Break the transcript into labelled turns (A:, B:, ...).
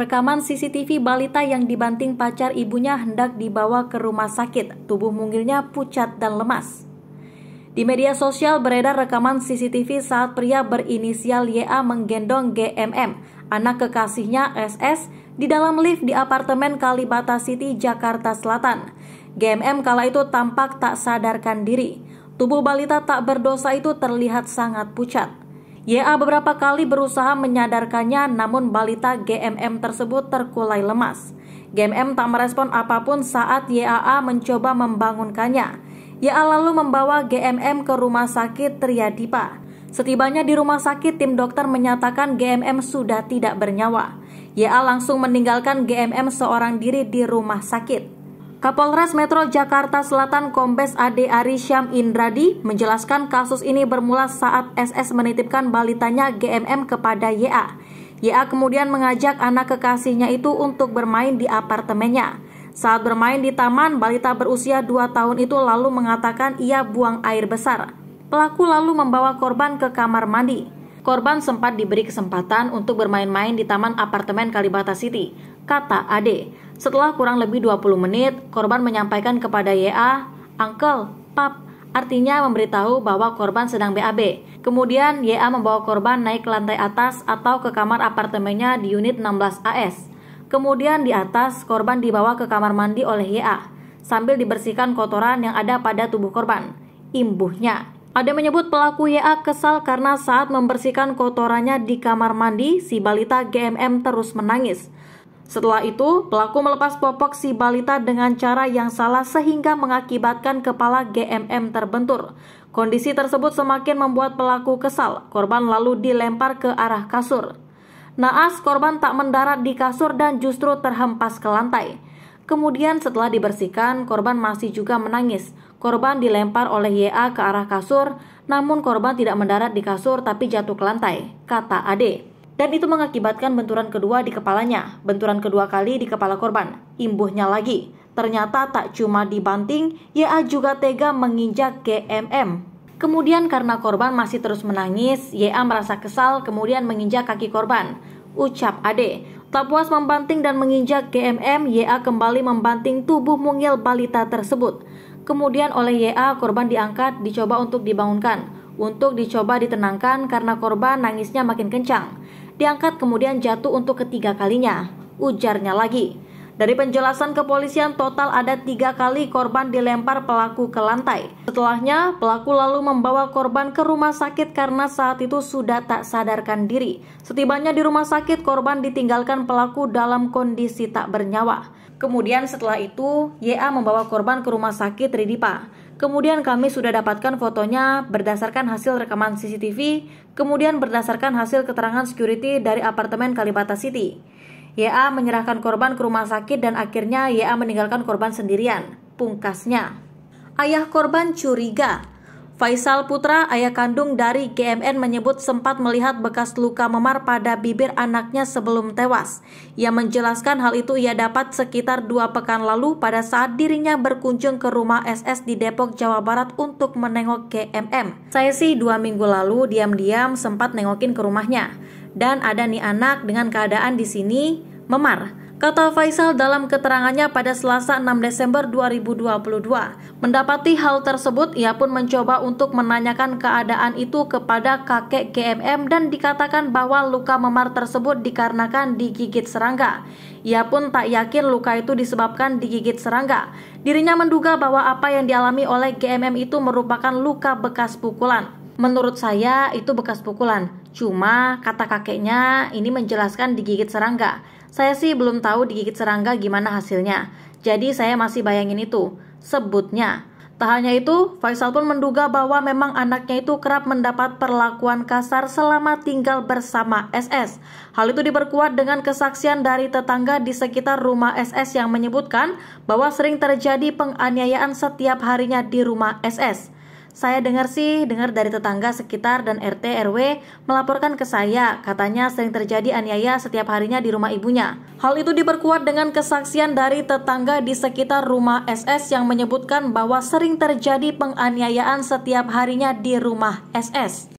A: Rekaman CCTV balita yang dibanting pacar ibunya hendak dibawa ke rumah sakit, tubuh mungilnya pucat dan lemas. Di media sosial beredar rekaman CCTV saat pria berinisial YA menggendong GMM, anak kekasihnya SS, di dalam lift di apartemen Kalibata City, Jakarta Selatan. GMM kala itu tampak tak sadarkan diri. Tubuh balita tak berdosa itu terlihat sangat pucat. YA beberapa kali berusaha menyadarkannya namun balita GMM tersebut terkulai lemas. GMM tak merespon apapun saat YAA mencoba membangunkannya. YAA lalu membawa GMM ke rumah sakit Triadipa. Setibanya di rumah sakit, tim dokter menyatakan GMM sudah tidak bernyawa. YA langsung meninggalkan GMM seorang diri di rumah sakit. Kapolres Metro Jakarta Selatan Kombes Ade Arisyam Indradi menjelaskan kasus ini bermula saat SS menitipkan balitanya GMM kepada YA. YA kemudian mengajak anak kekasihnya itu untuk bermain di apartemennya. Saat bermain di taman, balita berusia 2 tahun itu lalu mengatakan ia buang air besar. Pelaku lalu membawa korban ke kamar mandi. Korban sempat diberi kesempatan untuk bermain-main di taman apartemen Kalibata City, kata Ade. Setelah kurang lebih 20 menit, korban menyampaikan kepada YA, "Uncle, pap, artinya memberitahu bahwa korban sedang BAB. Kemudian YA membawa korban naik ke lantai atas atau ke kamar apartemennya di unit 16 AS. Kemudian di atas korban dibawa ke kamar mandi oleh YA sambil dibersihkan kotoran yang ada pada tubuh korban. Imbuhnya, ada menyebut pelaku YA kesal karena saat membersihkan kotorannya di kamar mandi, si balita GMM terus menangis. Setelah itu, pelaku melepas popok si balita dengan cara yang salah sehingga mengakibatkan kepala GMM terbentur. Kondisi tersebut semakin membuat pelaku kesal. Korban lalu dilempar ke arah kasur. Naas, korban tak mendarat di kasur dan justru terhempas ke lantai. Kemudian setelah dibersihkan, korban masih juga menangis. Korban dilempar oleh YA ke arah kasur, namun korban tidak mendarat di kasur tapi jatuh ke lantai, kata Ade dan itu mengakibatkan benturan kedua di kepalanya, benturan kedua kali di kepala korban, imbuhnya lagi. Ternyata tak cuma dibanting, YA juga tega menginjak GMM. Kemudian karena korban masih terus menangis, YA merasa kesal kemudian menginjak kaki korban. Ucap Ade, tak puas membanting dan menginjak GMM, YA kembali membanting tubuh mungil balita tersebut. Kemudian oleh YA, korban diangkat, dicoba untuk dibangunkan, untuk dicoba ditenangkan karena korban nangisnya makin kencang diangkat kemudian jatuh untuk ketiga kalinya. Ujarnya lagi. Dari penjelasan kepolisian, total ada tiga kali korban dilempar pelaku ke lantai. Setelahnya, pelaku lalu membawa korban ke rumah sakit karena saat itu sudah tak sadarkan diri. Setibanya di rumah sakit, korban ditinggalkan pelaku dalam kondisi tak bernyawa. Kemudian setelah itu, YA membawa korban ke rumah sakit Ridipa. Kemudian kami sudah dapatkan fotonya berdasarkan hasil rekaman CCTV, kemudian berdasarkan hasil keterangan security dari apartemen Kalibata City. YA menyerahkan korban ke rumah sakit dan akhirnya YA meninggalkan korban sendirian. Pungkasnya, ayah korban curiga Faisal Putra, ayah kandung dari GMN menyebut sempat melihat bekas luka memar pada bibir anaknya sebelum tewas. Ia menjelaskan hal itu ia dapat sekitar dua pekan lalu pada saat dirinya berkunjung ke rumah SS di Depok, Jawa Barat untuk menengok GMM. Saya sih dua minggu lalu diam-diam sempat nengokin ke rumahnya. Dan ada nih anak dengan keadaan di sini memar. Kata Faisal dalam keterangannya pada Selasa 6 Desember 2022. Mendapati hal tersebut, ia pun mencoba untuk menanyakan keadaan itu kepada kakek GMM dan dikatakan bahwa luka memar tersebut dikarenakan digigit serangga. Ia pun tak yakin luka itu disebabkan digigit serangga. Dirinya menduga bahwa apa yang dialami oleh GMM itu merupakan luka bekas pukulan. Menurut saya, itu bekas pukulan. Cuma kata kakeknya ini menjelaskan digigit serangga. Saya sih belum tahu digigit serangga gimana hasilnya. Jadi saya masih bayangin itu, sebutnya. Tak hanya itu, Faisal pun menduga bahwa memang anaknya itu kerap mendapat perlakuan kasar selama tinggal bersama SS. Hal itu diperkuat dengan kesaksian dari tetangga di sekitar rumah SS yang menyebutkan bahwa sering terjadi penganiayaan setiap harinya di rumah SS. Saya dengar sih, dengar dari tetangga sekitar dan RT RW melaporkan ke saya, katanya sering terjadi aniaya setiap harinya di rumah ibunya. Hal itu diperkuat dengan kesaksian dari tetangga di sekitar rumah SS yang menyebutkan bahwa sering terjadi penganiayaan setiap harinya di rumah SS.